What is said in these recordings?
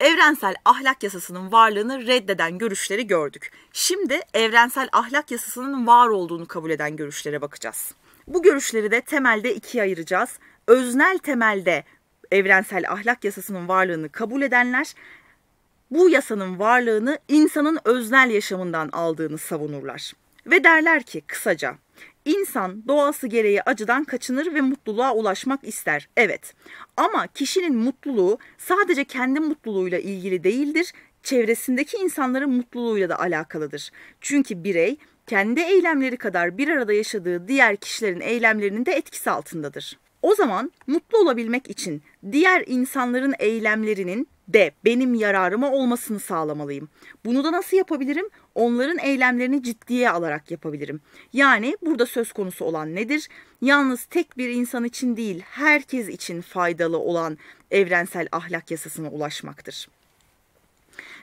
evrensel ahlak yasasının varlığını reddeden görüşleri gördük. Şimdi evrensel ahlak yasasının var olduğunu kabul eden görüşlere bakacağız. Bu görüşleri de temelde ikiye ayıracağız. Öznel temelde evrensel ahlak yasasının varlığını kabul edenler bu yasanın varlığını insanın öznel yaşamından aldığını savunurlar. Ve derler ki kısaca İnsan doğası gereği acıdan kaçınır ve mutluluğa ulaşmak ister. Evet. Ama kişinin mutluluğu sadece kendi mutluluğuyla ilgili değildir, çevresindeki insanların mutluluğuyla da alakalıdır. Çünkü birey kendi eylemleri kadar bir arada yaşadığı diğer kişilerin eylemlerinin de etkisi altındadır. O zaman mutlu olabilmek için diğer insanların eylemlerinin de benim yararıma olmasını sağlamalıyım. Bunu da nasıl yapabilirim? Onların eylemlerini ciddiye alarak yapabilirim. Yani burada söz konusu olan nedir? Yalnız tek bir insan için değil, herkes için faydalı olan evrensel ahlak yasasına ulaşmaktır.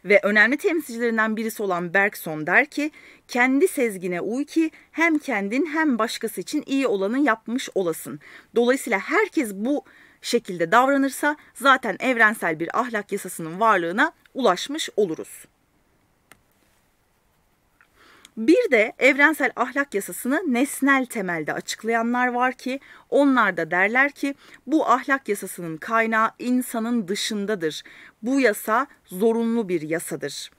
Ve önemli temsilcilerinden birisi olan Bergson der ki kendi sezgine uy ki hem kendin hem başkası için iyi olanı yapmış olasın. Dolayısıyla herkes bu şekilde davranırsa zaten evrensel bir ahlak yasasının varlığına ulaşmış oluruz. Bir de evrensel ahlak yasasını nesnel temelde açıklayanlar var ki onlar da derler ki bu ahlak yasasının kaynağı insanın dışındadır. Bu yasa zorunlu bir yasadır.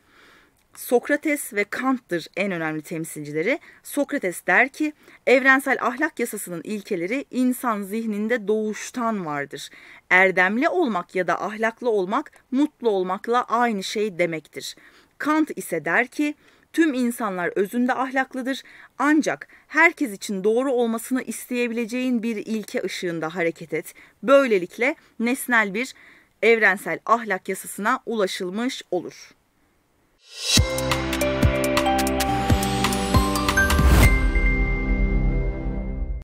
Sokrates ve Kant'tır en önemli temsilcileri. Sokrates der ki evrensel ahlak yasasının ilkeleri insan zihninde doğuştan vardır. Erdemli olmak ya da ahlaklı olmak mutlu olmakla aynı şey demektir. Kant ise der ki Tüm insanlar özünde ahlaklıdır ancak herkes için doğru olmasını isteyebileceğin bir ilke ışığında hareket et. Böylelikle nesnel bir evrensel ahlak yasasına ulaşılmış olur. Müzik